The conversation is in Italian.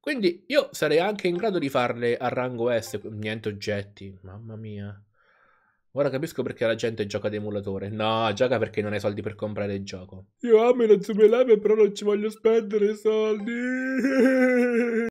Quindi io sarei anche in grado di farle a rango S, niente oggetti, mamma mia. Ora capisco perché la gente gioca ad emulatore. No, gioca perché non hai soldi per comprare il gioco. Io amo Zoom Eleven, però non ci voglio spendere i soldi.